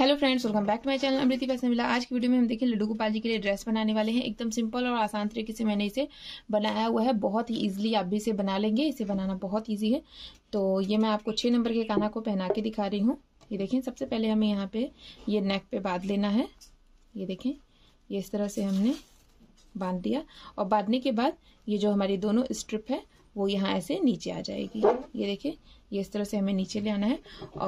hello friends welcome back to my channel Amriti fashion मिला आज की वीडियो में हम देखें लड्डू गोपाल जी के लिए ड्रेस बनाने वाले हैं एकदम सिंपल और आसान तरीके से मैंने इसे बनाया हुआ है बहुत ही इजीली आप भी इसे बना लेंगे इसे बनाना बहुत ईजी है तो ये मैं आपको छः नंबर के काना को पहना के दिखा रही हूँ ये देखें सबसे पहले हमें यहाँ पे ये नेक पे बांध लेना है ये देखें ये इस तरह से हमने बांध दिया और बांधने के बाद ये जो हमारी दोनों स्ट्रिप है वो यहाँ ऐसे नीचे आ जाएगी ये देखें ये इस तरह से हमें नीचे ले आना है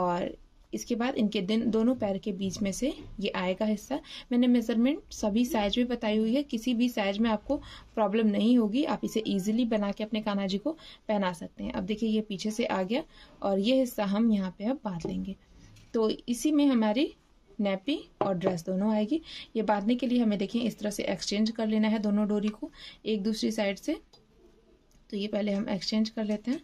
और इसके बाद इनके दिन दोनों पैर के बीच में से ये आएगा हिस्सा मैंने मेजरमेंट सभी साइज में बताई हुई है किसी भी साइज में आपको प्रॉब्लम नहीं होगी आप इसे इजीली बना के अपने कानाजी जी को पहना सकते हैं अब देखिए ये पीछे से आ गया और ये हिस्सा हम यहाँ पे अब बांध लेंगे तो इसी में हमारी नैपी और ड्रेस दोनों आएगी ये बांधने के लिए हमें देखिए इस तरह से एक्सचेंज कर लेना है दोनों डोरी को एक दूसरी साइड से तो ये पहले हम एक्सचेंज कर लेते हैं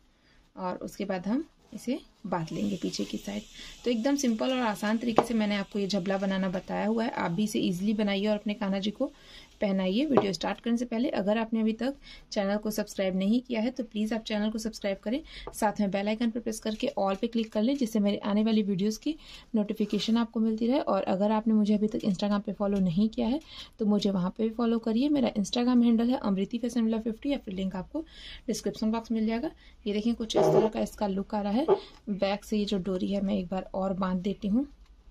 और उसके बाद हम इसे बांध लेंगे पीछे की साइड तो एकदम सिंपल और आसान तरीके से मैंने आपको ये झबला बनाना बताया हुआ है आप भी इसे ईजिली बनाइए और अपने कान्हा जी को पहनाइए वीडियो स्टार्ट करने से पहले अगर आपने अभी तक चैनल को सब्सक्राइब नहीं किया है तो प्लीज़ आप चैनल को सब्सक्राइब करें साथ में बेल आइकन पर प्रेस करके ऑल पे क्लिक कर लें जिससे मेरे आने वाली वीडियोस की नोटिफिकेशन आपको मिलती रहे और अगर आपने मुझे अभी तक इंस्टाग्राम पे फॉलो नहीं किया है तो मुझे वहाँ पर भी फॉलो करिए मेरा इंस्टाग्राम हैंडल है अमृति फैसन फिफ्टी या फिर लिंक आपको डिस्क्रिप्शन बॉक्स मिल जाएगा ये देखिए कुछ इस तरह का इसका लुक आ रहा है बैक से ये जो डोरी है मैं एक बार और बांध देती हूँ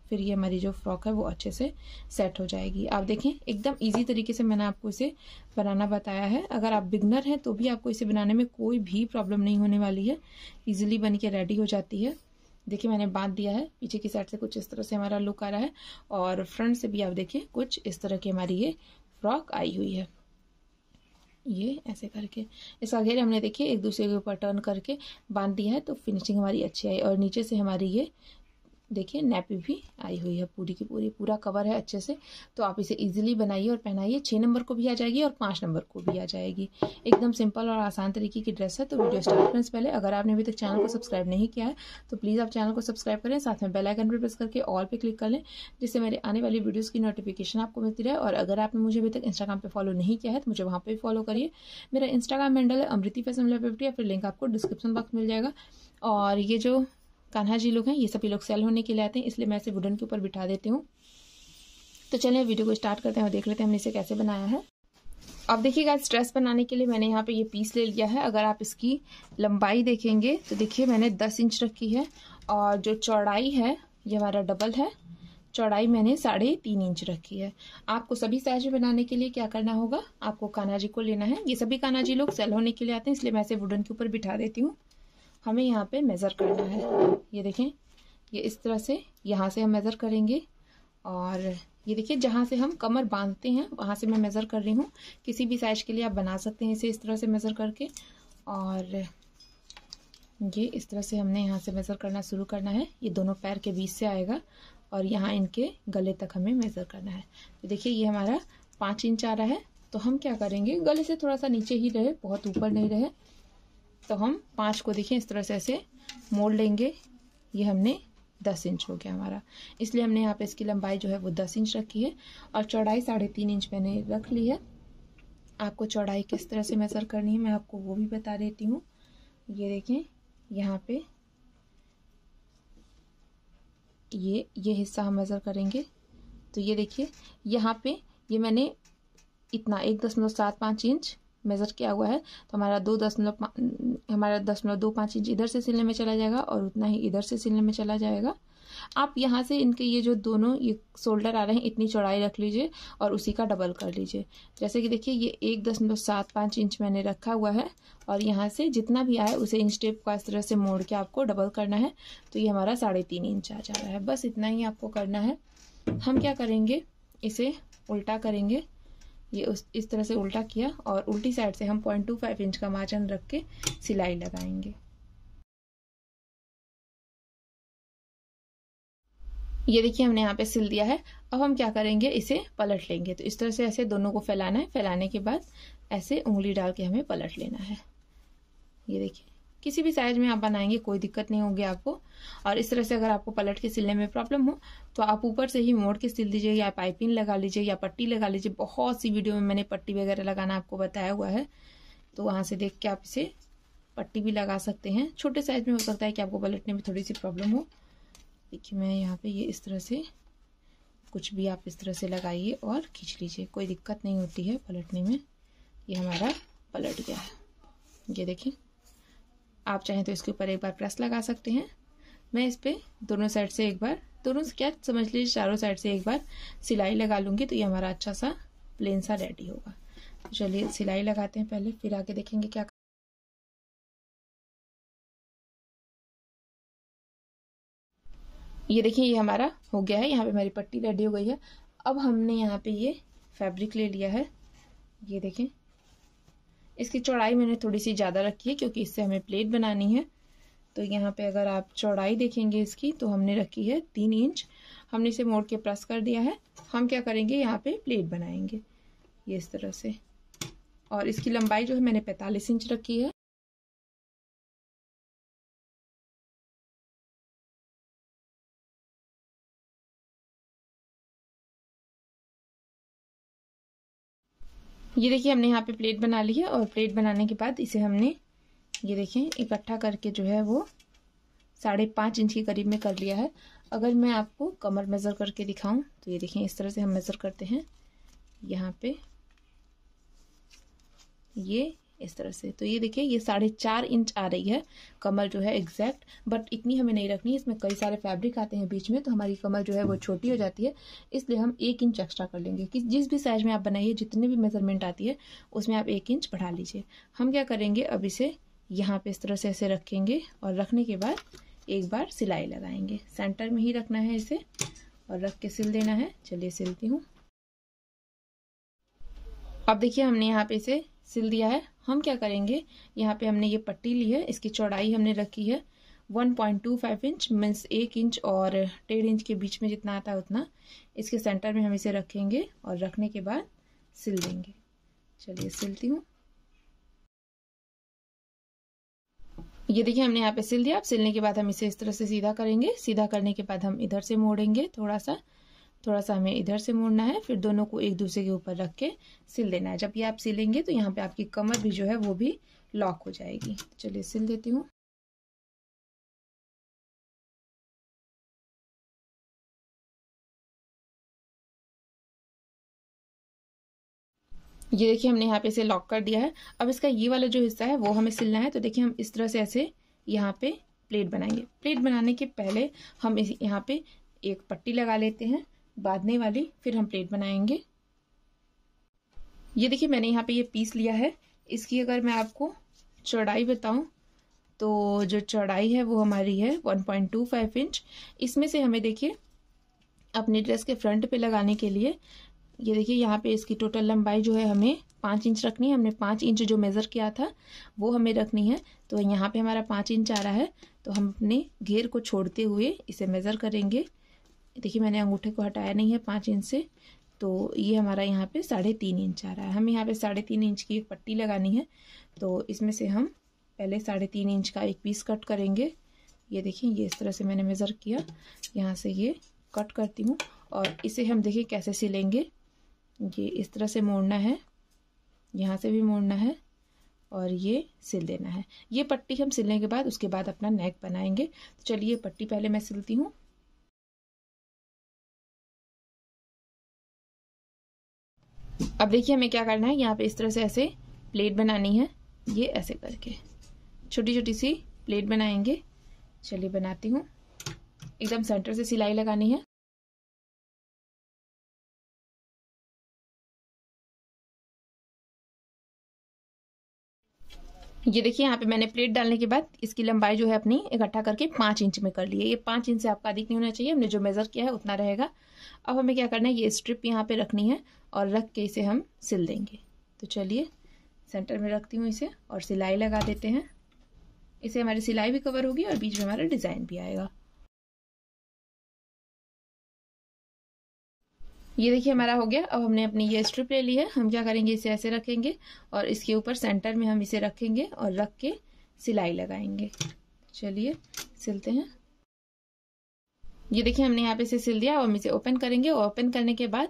फिर ये हमारी जो फ्रॉक है वो अच्छे से सेट हो जाएगी आप देखें एकदम इजी तरीके से मैंने आपको इसे बनाना बताया है अगर आप बिगनर हैं तो भी आपको इसे बनाने में कोई भी प्रॉब्लम नहीं होने वाली है इजीली बन के रेडी हो जाती है देखिए मैंने बांध दिया है पीछे की साइड से कुछ इस तरह से हमारा लुक आ रहा है और फ्रंट से भी आप देखिए कुछ इस तरह की हमारी ये फ्रॉक आई हुई है ये ऐसे करके इसका घेर हमने देखिए एक दूसरे के ऊपर टर्न करके बांध दिया है तो फिनिशिंग हमारी अच्छी आई और नीचे से हमारी ये देखिए नेपी भी आई हुई है पूरी की पूरी पूरा कवर है अच्छे से तो आप इसे इजीली बनाइए और पहनाइए छः नंबर को भी आ जाएगी और पाँच नंबर को भी आ जाएगी एकदम सिंपल और आसान तरीके की ड्रेस है तो वीडियो स्टार्ट करने से पहले अगर आपने अभी तक चैनल को सब्सक्राइब नहीं किया है तो प्लीज़ आप चैनल को सब्सक्राइब करें साथ में बेलाइकन पर प्रेस करके ऑल पर क्लिक कर लें जिससे मेरे आने वाली वीडियोज़ की नोटिफिकेशन आपको मिलती रहे और अगर आपने मुझे अभी तक इंस्टाग्राम पर फॉलो नहीं किया है तो मुझे वहाँ पर भी फॉलो करिए मेरा इंस्टाग्राम हैंडल है अमृति फैसम फिफ्टी या फिर लिंक आपको डिस्क्रिप्शन बॉक्स मिल जाएगा और ये जो कान्हा जी लोग हैं ये सभी लोग सेल होने के लिए आते हैं इसलिए मैं इसे वुडन के ऊपर बिठा देती हूँ तो चलिए वीडियो को स्टार्ट करते हैं और देख लेते हैं हमने इसे कैसे बनाया है अब देखिएगा स्ट्रेस बनाने के लिए मैंने यहाँ पे ये पीस ले लिया है अगर आप इसकी लंबाई देखेंगे तो देखिए मैंने 10 इंच रखी है और जो चौड़ाई है ये हमारा डबल है चौड़ाई मैंने साढ़े तीन इंच रखी है आपको सभी साइज में बनाने के लिए क्या करना होगा आपको कान्हा जी को लेना है ये सभी कान्हा जी लोग सेल होने के लिए आते हैं इसलिए मैं इसे वुडन के ऊपर बिठा देती हूँ हमें यहाँ पे मेज़र करना है ये देखें ये इस तरह से यहाँ से हम मेज़र करेंगे और ये देखिए जहाँ से हम कमर बांधते हैं वहाँ से मैं मेज़र कर रही हूँ किसी भी साइज के लिए आप बना सकते हैं इसे इस तरह से मेज़र करके और ये इस तरह से हमने यहाँ से मेज़र करना शुरू करना है ये दोनों पैर के बीच से आएगा और यहाँ इनके गले तक हमें मेज़र करना है तो देखिए ये हमारा पाँच इंच आ रहा है तो हम क्या करेंगे गले से थोड़ा सा नीचे ही रहे बहुत ऊपर नहीं रहे तो हम पाँच को देखें इस तरह से ऐसे मोड़ लेंगे ये हमने दस इंच हो गया हमारा इसलिए हमने यहाँ पे इसकी लंबाई जो है वो दस इंच रखी है और चौड़ाई साढ़े तीन इंच मैंने रख ली है आपको चौड़ाई किस तरह से मेज़र करनी है मैं आपको वो भी बता देती हूँ ये देखें यहाँ पे ये ये हिस्सा हम मेज़र करेंगे तो ये देखिए यहाँ पे ये मैंने इतना एक दशमलव सात पाँच इंच मेज़र किया हुआ है तो हमारा दो दशमलव हमारा दशमलव दो पाँच इंच इधर से सिलने में चला जाएगा और उतना ही इधर से सिलने में चला जाएगा आप यहाँ से इनके ये जो दोनों ये शोल्डर आ रहे हैं इतनी चौड़ाई रख लीजिए और उसी का डबल कर लीजिए जैसे कि देखिए ये एक दशमलव सात पाँच इंच मैंने रखा हुआ है और यहाँ से जितना भी आए उसे इन स्टेप का इस तरह से मोड़ के आपको डबल करना है तो ये हमारा साढ़े तीन इंच आ जा रहा है बस इतना ही आपको करना है हम क्या करेंगे इसे उल्टा करेंगे ये उस इस तरह से उल्टा किया और उल्टी साइड से हम पॉइंट टू फाइव इंच का मार्जन रख के सिलाई लगाएंगे ये देखिए हमने यहाँ पे सिल दिया है अब हम क्या करेंगे इसे पलट लेंगे तो इस तरह से ऐसे दोनों को फैलाना है फैलाने के बाद ऐसे उंगली डाल के हमें पलट लेना है ये देखिए किसी भी साइज में आप बनाएंगे कोई दिक्कत नहीं होगी आपको और इस तरह से अगर आपको पलट के सिलने में प्रॉब्लम हो तो आप ऊपर से ही मोड़ के सिल दीजिए या पाइपिंग लगा लीजिए या पट्टी लगा लीजिए बहुत सी वीडियो में मैंने पट्टी वगैरह लगाना आपको बताया हुआ है तो वहाँ से देख के आप इसे पट्टी भी लगा सकते हैं छोटे साइज में हो सकता है कि आपको पलटने में थोड़ी सी प्रॉब्लम हो देखिए मैं यहाँ पे ये इस तरह से कुछ भी आप इस तरह से लगाइए और खींच लीजिए कोई दिक्कत नहीं होती है पलटने में ये हमारा पलट गया है ये देखिए आप चाहें तो इसके ऊपर एक बार प्रेस लगा सकते हैं मैं इस पर दोनों साइड से एक बार दोनों क्या समझ लीजिए चारों साइड से एक बार सिलाई लगा लूँगी तो ये हमारा अच्छा सा प्लेन सा रेडी होगा तो चलिए सिलाई लगाते हैं पहले फिर आगे देखेंगे क्या ये देखिए ये हमारा हो गया है यहाँ पे हमारी पट्टी रेडी हो गई है अब हमने यहाँ पे ये फैब्रिक ले लिया है ये देखें इसकी चौड़ाई मैंने थोड़ी सी ज़्यादा रखी है क्योंकि इससे हमें प्लेट बनानी है तो यहाँ पे अगर आप चौड़ाई देखेंगे इसकी तो हमने रखी है तीन इंच हमने इसे मोड़ के प्रेस कर दिया है हम क्या करेंगे यहाँ पे प्लेट बनाएंगे ये इस तरह से और इसकी लंबाई जो है मैंने 45 इंच रखी है ये देखिए हमने यहाँ पे प्लेट बना ली है और प्लेट बनाने के बाद इसे हमने ये देखें इकट्ठा करके जो है वो साढ़े पाँच इंच के करीब में कर लिया है अगर मैं आपको कमर मेज़र करके दिखाऊं तो ये देखें इस तरह से हम मेज़र करते हैं यहाँ पे ये इस तरह से तो ये देखिए ये साढ़े चार इंच आ रही है कमल जो है एग्जैक्ट बट इतनी हमें नहीं रखनी इसमें कई सारे फैब्रिक आते हैं बीच में तो हमारी कमल जो है वो छोटी हो जाती है इसलिए हम एक इंच एक्स्ट्रा कर लेंगे कि जिस भी साइज में आप बनाइए जितने भी मेजरमेंट आती है उसमें आप एक इंच बढ़ा लीजिए हम क्या करेंगे अब इसे यहाँ पे इस तरह से ऐसे रखेंगे और रखने के बाद एक बार सिलाई लगाएंगे सेंटर में ही रखना है इसे और रख के सिल देना है चलिए सिलती हूँ अब देखिए हमने यहाँ पे इसे सिल दिया है हम क्या करेंगे यहाँ पे हमने ये पट्टी ली है इसकी चौड़ाई हमने रखी है 1.25 इंच मीन्स एक इंच और डेढ़ इंच के बीच में जितना आता है उतना इसके सेंटर में हम इसे रखेंगे और रखने के बाद सिल देंगे चलिए सिलती हूँ ये देखिए हमने यहाँ पे सिल दिया अब सिलने के बाद हम इसे इस तरह से सीधा करेंगे सीधा करने के बाद हम इधर से मोड़ेंगे थोड़ा सा थोड़ा सा हमें इधर से मोड़ना है फिर दोनों को एक दूसरे के ऊपर रख के सिल देना है जब ये आप सिलेंगे तो यहाँ पे आपकी कमर भी जो है वो भी लॉक हो जाएगी चलिए सिल देती हूँ ये देखिए हमने यहाँ पे इसे लॉक कर दिया है अब इसका ये वाला जो हिस्सा है वो हमें सिलना है तो देखिए हम इस तरह से ऐसे यहाँ पे प्लेट बनाएंगे प्लेट बनाने के पहले हम इस यहाँ पे एक पट्टी लगा लेते हैं बांधने वाली फिर हम प्लेट बनाएंगे ये देखिए मैंने यहाँ पे ये पीस लिया है इसकी अगर मैं आपको चौड़ाई बताऊं तो जो चौड़ाई है वो हमारी है 1.25 इंच इसमें से हमें देखिए अपने ड्रेस के फ्रंट पे लगाने के लिए ये देखिए यहाँ पे इसकी टोटल लंबाई जो है हमें पाँच इंच रखनी है हमने पाँच इंच जो मेज़र किया था वो हमें रखनी है तो यहाँ पे हमारा पाँच इंच आ रहा है तो हम अपने घेर को छोड़ते हुए इसे मेज़र करेंगे देखिए मैंने अंगूठे को हटाया नहीं है पाँच इंच से तो ये हमारा यहाँ पे साढ़े तीन इंच आ रहा है हम यहाँ पे साढ़े तीन इंच की एक पट्टी लगानी है तो इसमें से हम पहले साढ़े तीन इंच का एक पीस कट करेंगे ये देखिए ये इस तरह से मैंने मेज़र किया यहाँ से ये कट करती हूँ और इसे हम देखिए कैसे सिलेंगे ये इस तरह से मोड़ना है यहाँ से भी मोड़ना है और ये सिल देना है ये पट्टी हम सिलने के बाद उसके बाद अपना नेक बनाएंगे तो चलिए पट्टी पहले मैं सिलती हूँ अब देखिए हमें क्या करना है यहाँ पे इस तरह से ऐसे प्लेट बनानी है ये ऐसे करके छोटी छोटी सी प्लेट बनाएंगे चलिए बनाती हूँ एकदम सेंटर से सिलाई लगानी है ये देखिए यहाँ पे मैंने प्लेट डालने के बाद इसकी लंबाई जो है अपनी इकट्ठा करके पांच इंच में कर ली है ये पांच इंच से आपका अधिक नहीं होना चाहिए हमने जो मेज़र किया है उतना रहेगा अब हमें क्या करना है ये स्ट्रिप यहाँ पे रखनी है और रख के इसे हम सिल देंगे तो चलिए सेंटर में रखती हूँ इसे और सिलाई लगा देते हैं इसे हमारी सिलाई भी कवर होगी और बीच में हमारा डिज़ाइन भी आएगा ये देखिए हमारा हो गया अब हमने अपनी ये स्ट्रिप ले ली है हम क्या करेंगे इसे ऐसे रखेंगे और इसके ऊपर सेंटर में हम इसे रखेंगे और रख के सिलाई लगाएंगे चलिए सिलते हैं ये देखिए हमने यहाँ पे इसे सिल दिया और हम इसे ओपन करेंगे ओपन करने के बाद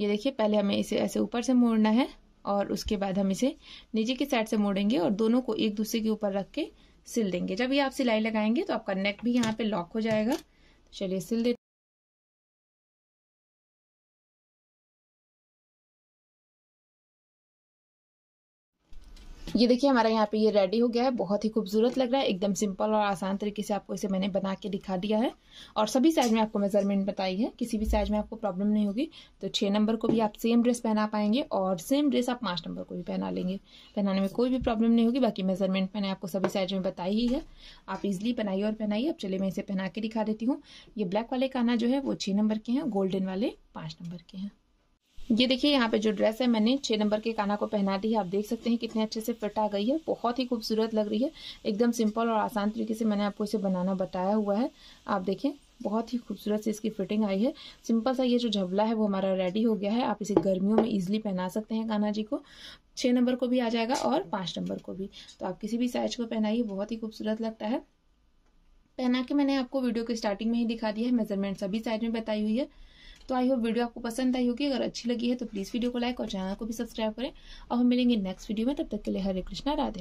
ये देखिए पहले हमें इसे ऐसे ऊपर से मोड़ना है और उसके बाद हम इसे नीचे की साइड से मोड़ेंगे और दोनों को एक दूसरे के ऊपर रख के सिल देंगे जब ये आप सिलाई लगाएंगे तो आपका नेक भी यहाँ पे लॉक हो जाएगा तो चलिए सिल देते ये देखिए हमारा यहाँ पे ये रेडी हो गया है बहुत ही खूबसूरत लग रहा है एकदम सिंपल और आसान तरीके से आपको इसे मैंने बना के दिखा दिया है और सभी साइज में आपको मेजरमेंट बताई है किसी भी साइज में आपको प्रॉब्लम नहीं होगी तो छः नंबर को भी आप सेम ड्रेस पहना पाएंगे और सेम ड्रेस आप पाँच नंबर को भी पहना लेंगे पहनाने में कोई भी प्रॉब्लम नहीं होगी बाकी मेजरमेंट मैंने आपको सभी साइज में बताई ही है आप इजिली बनाइए और पहनाइए अब चले मैं इसे पहना के दिखा देती हूँ ये ब्लैक वाले काना जो है वो छः नंबर के हैं गोल्डन वाले पाँच नंबर के हैं ये देखिए यहाँ पे जो ड्रेस है मैंने छह नंबर के काना को पहना दी है आप देख सकते हैं कितने अच्छे से फिट आ गई है बहुत ही खूबसूरत लग रही है एकदम सिंपल और आसान तरीके से मैंने आपको इसे बनाना बताया हुआ है आप देखें बहुत ही खूबसूरत से इसकी फिटिंग आई है सिंपल सा ये जो झबला है वो हमारा रेडी हो गया है आप इसे गर्मियों में इजिली पहना सकते हैं काना जी को छः नंबर को भी आ जाएगा और पाँच नंबर को भी तो आप किसी भी साइज को पहनाइए बहुत ही खूबसूरत लगता है पहना के मैंने आपको वीडियो के स्टार्टिंग में ही दिखा दिया है मेजरमेंट सभी साइज में बताई हुई है तो आई होप वीडियो आपको पसंद आई होगी अगर अच्छी लगी है तो प्लीज़ वीडियो को लाइक और चैनल को भी सब्सक्राइब करें और हम मिलेंगे नेक्स्ट वीडियो में तब तक के लिए हरे कृष्णा राधे